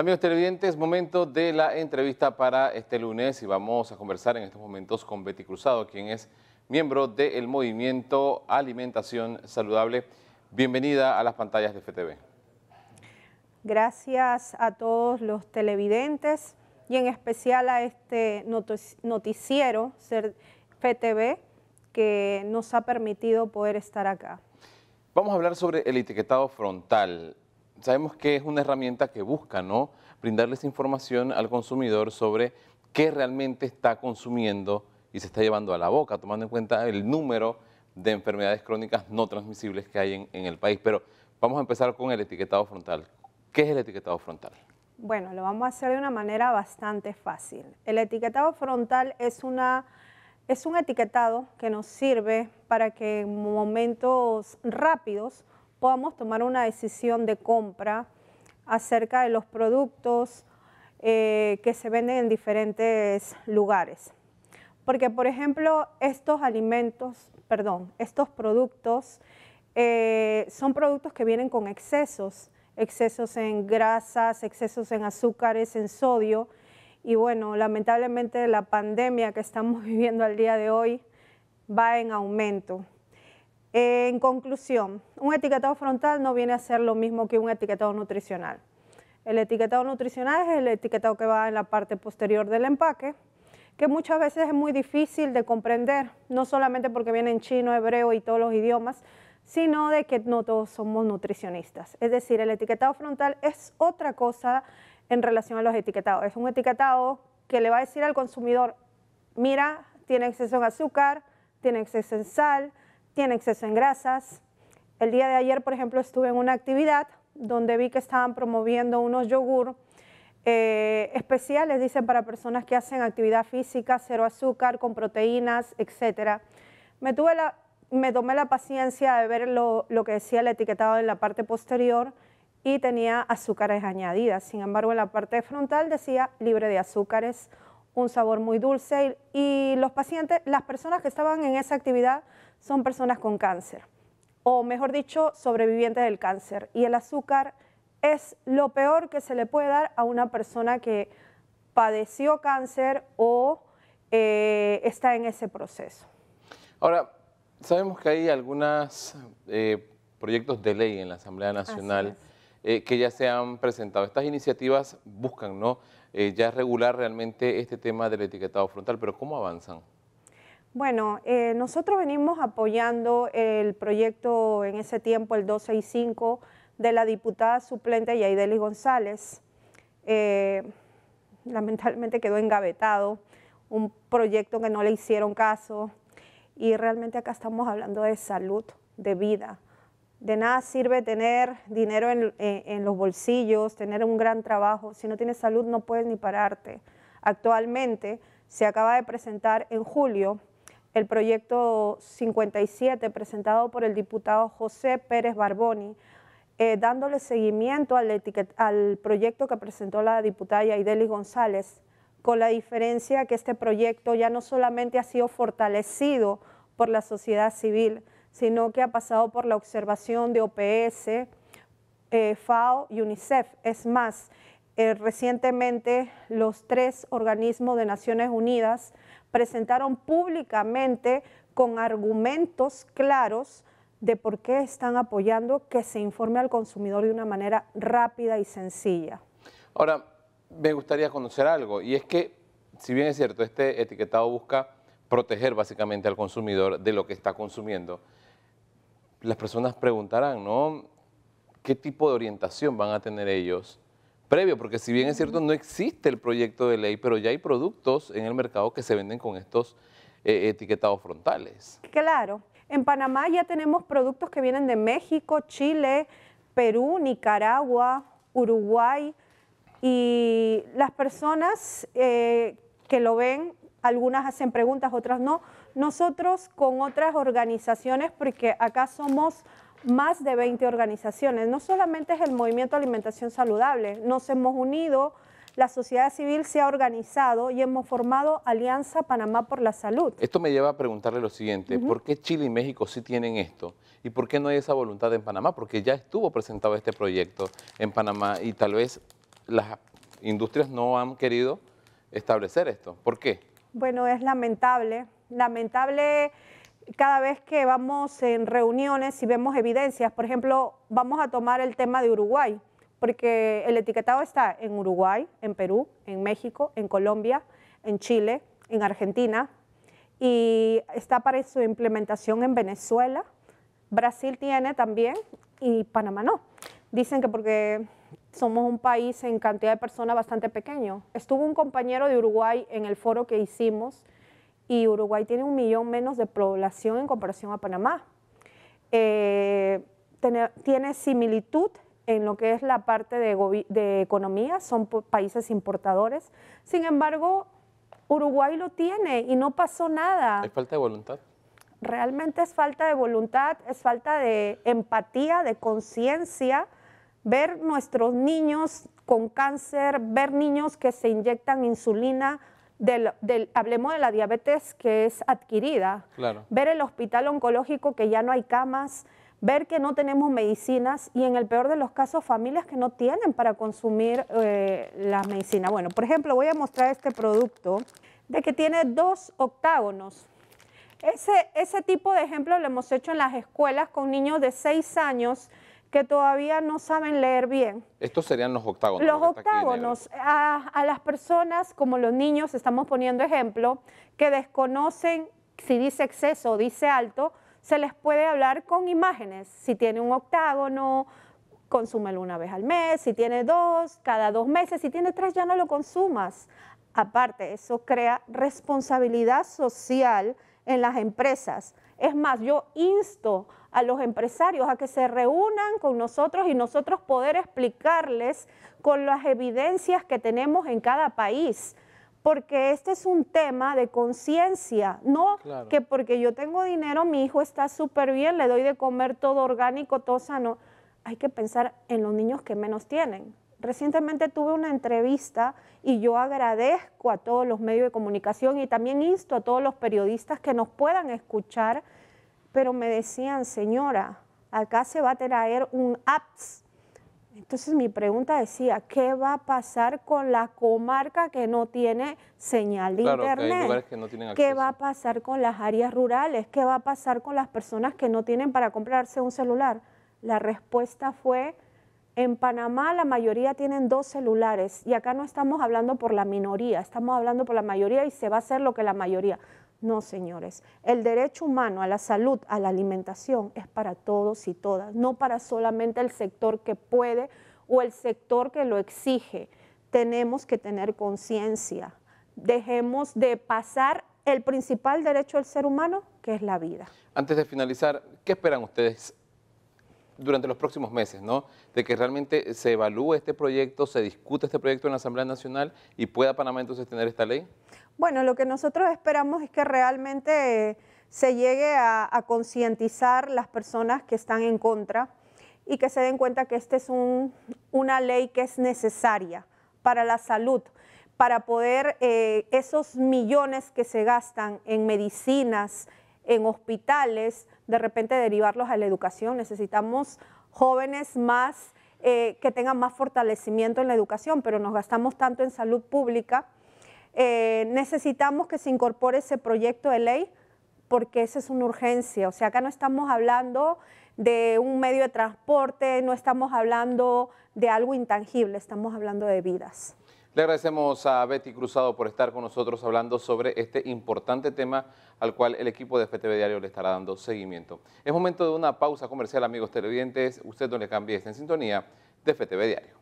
Amigos televidentes, momento de la entrevista para este lunes y vamos a conversar en estos momentos con Betty Cruzado, quien es miembro del movimiento Alimentación Saludable. Bienvenida a las pantallas de FTV. Gracias a todos los televidentes y en especial a este noticiero FTV que nos ha permitido poder estar acá. Vamos a hablar sobre el etiquetado frontal sabemos que es una herramienta que busca, ¿no? Brindarles información al consumidor sobre qué realmente está consumiendo y se está llevando a la boca, tomando en cuenta el número de enfermedades crónicas no transmisibles que hay en, el país. Pero vamos a empezar con el etiquetado frontal. ¿Qué es el etiquetado frontal? Bueno, lo vamos a hacer de una manera bastante fácil. El etiquetado frontal es, una, es un etiquetado que nos sirve para que en momentos rápidos podamos tomar una decisión de compra acerca de los productos eh, que se venden en diferentes lugares. Porque, por ejemplo, estos alimentos, perdón, estos productos eh, son productos que vienen con excesos, excesos en grasas, excesos en azúcares, en sodio. Y bueno, lamentablemente la pandemia que estamos viviendo al día de hoy va en aumento. En conclusión, un etiquetado frontal no viene a ser lo mismo que un etiquetado nutricional. El etiquetado nutricional es el etiquetado que va en la parte posterior del empaque, que muchas veces es muy difícil de comprender, no solamente porque viene en chino, hebreo y todos los idiomas, sino de que no todos somos nutricionistas. Es decir, el etiquetado frontal es otra cosa en relación a los etiquetados. Es un etiquetado que le va a decir al consumidor, mira, tiene exceso en azúcar, tiene exceso en sal, tiene exceso en grasas. El día de ayer, por ejemplo, estuve en una actividad donde vi que estaban promoviendo unos yogur eh, especiales, dicen, para personas que hacen actividad física, cero azúcar, con proteínas, etc. Me, tuve la, me tomé la paciencia de ver lo, que decía el etiquetado en la parte posterior y tenía azúcares añadidas. Sin embargo, en la parte frontal decía libre de azúcares, un sabor muy dulce y los pacientes, las personas que estaban en esa actividad son personas con cáncer, o mejor dicho, sobrevivientes del cáncer. Y el azúcar es lo peor que se le puede dar a una persona que padeció cáncer o eh, está en ese proceso. Ahora, sabemos que hay algunos eh, proyectos de ley en la Asamblea Nacional eh, que ya se han presentado. Estas iniciativas buscan ¿no? ya regular realmente este tema del etiquetado frontal, pero ¿cómo avanzan? Bueno, eh, nosotros venimos apoyando el proyecto en ese tiempo, el 265, de la diputada suplente Yaideli González. Eh, lamentablemente quedó engavetado, un proyecto que no le hicieron caso y realmente acá estamos hablando de salud, de vida. De nada sirve tener dinero en los bolsillos, tener un gran trabajo. Si no tienes salud no puedes ni pararte. Actualmente se acaba de presentar en julio el proyecto 57 presentado por el diputado José Pérez Barboni, eh, dándole seguimiento al, proyecto que presentó la diputada Yaideli González, con la diferencia que este proyecto ya no solamente ha sido fortalecido por la sociedad civil, sino que ha pasado por la observación de OPS, eh, FAO y UNICEF. Es más, eh, recientemente los tres organismos de Naciones Unidas presentaron públicamente con argumentos claros de por qué están apoyando que se informe al consumidor de una manera rápida y sencilla. Ahora, me gustaría conocer algo, y es que, si bien es cierto, este etiquetado busca proteger básicamente al consumidor de lo que está consumiendo, las personas preguntarán, ¿no? ¿Qué tipo de orientación van a tener ellos previo, porque si bien es cierto, no existe el proyecto de ley, pero ya hay productos en el mercado que se venden con estos eh, etiquetados frontales. Claro, en Panamá ya tenemos productos que vienen de México, Chile, Perú, Nicaragua, Uruguay, y las personas eh, que lo ven, algunas hacen preguntas, otras no. Nosotros con otras organizaciones, porque acá somos más de 20 organizaciones. No solamente es el movimiento Alimentación Saludable, nos hemos unido, la sociedad civil se ha organizado y hemos formado Alianza Panamá por la Salud. Esto me lleva a preguntarle lo siguiente, ¿por qué Chile y México sí tienen esto? ¿Y por qué no hay esa voluntad en Panamá? Porque ya estuvo presentado este proyecto en Panamá y tal vez las industrias no han querido establecer esto. ¿Por qué? Bueno, es lamentable, lamentable cada vez que vamos en reuniones y vemos evidencias, por ejemplo, vamos a tomar el tema de Uruguay, porque el etiquetado está en Uruguay, en Perú, en México, en Colombia, en Chile, en Argentina, y está para su implementación en Venezuela, Brasil tiene también y Panamá no. Dicen que porque somos un país en cantidad de personas bastante pequeño. Estuvo un compañero de Uruguay en el foro que hicimos y Uruguay tiene un millón menos de población en comparación a Panamá. Eh, tiene, similitud en lo que es la parte de, de economía, son países importadores. Sin embargo, Uruguay lo tiene y no pasó nada. ¿Hay falta de voluntad? Realmente es falta de voluntad, es falta de empatía, de conciencia. Ver nuestros niños con cáncer, ver niños que se inyectan insulina del, del, hablemos de la diabetes que es adquirida, ver el hospital oncológico que ya no hay camas, ver que no tenemos medicinas y en el peor de los casos familias que no tienen para consumir eh, la medicina. Bueno, por ejemplo, voy a mostrar este producto de que tiene dos octágonos. Ese, ese tipo de ejemplo lo hemos hecho en las escuelas con niños de 6 años que todavía no saben leer bien. Estos serían los octágonos. Los octágonos. A, las personas, como los niños, estamos poniendo ejemplo, que desconocen si dice exceso o dice alto, se les puede hablar con imágenes. Si tiene un octágono, consúmelo una vez al mes. Si tiene dos, cada dos meses. Si tiene tres, ya no lo consumas. Aparte, eso crea responsabilidad social en las empresas. Es más, yo insto a los empresarios a que se reúnan con nosotros y nosotros poder explicarles con las evidencias que tenemos en cada país. Porque este es un tema de conciencia, no que porque yo tengo dinero, mi hijo está súper bien, le doy de comer todo orgánico, todo sano. Hay que pensar en los niños que menos tienen. Recientemente tuve una entrevista y yo agradezco a todos los medios de comunicación y también insto a todos los periodistas que nos puedan escuchar pero me decían, señora, acá se va a traer un apps. Entonces mi pregunta decía, ¿qué va a pasar con la comarca que no tiene señal de claro, internet? Que no ¿Qué va a pasar con las áreas rurales? ¿Qué va a pasar con las personas que no tienen para comprarse un celular? La respuesta fue, en Panamá la mayoría tienen dos celulares y acá no estamos hablando por la minoría, estamos hablando por la mayoría y se va a hacer lo que la mayoría. No, señores, el derecho humano a la salud, a la alimentación es para todos y todas, no para solamente el sector que puede o el sector que lo exige. Tenemos que tener conciencia. Dejemos de pasar el principal derecho del ser humano, que es la vida. Antes de finalizar, ¿qué esperan ustedes durante los próximos meses, ¿no? De que realmente se evalúe este proyecto, se discuta este proyecto en la Asamblea Nacional y pueda Panamá entonces tener esta ley? Bueno, lo que nosotros esperamos es que realmente eh, se llegue a, concientizar las personas que están en contra y que se den cuenta que esta es una ley que es necesaria para la salud, para poder eh, esos millones que se gastan en medicinas, en hospitales, de repente derivarlos a la educación. Necesitamos jóvenes más eh, que tengan más fortalecimiento en la educación, pero nos gastamos tanto en salud pública eh, necesitamos que se incorpore ese proyecto de ley porque esa es una urgencia. O sea, acá no estamos hablando de un medio de transporte, no estamos hablando de algo intangible, estamos hablando de vidas. Le agradecemos a Betty Cruzado por estar con nosotros hablando sobre este importante tema al cual el equipo de FTV Diario le estará dando seguimiento. Es momento de una pausa comercial, amigos televidentes. Usted no le cambie, está en sintonía de FTV Diario.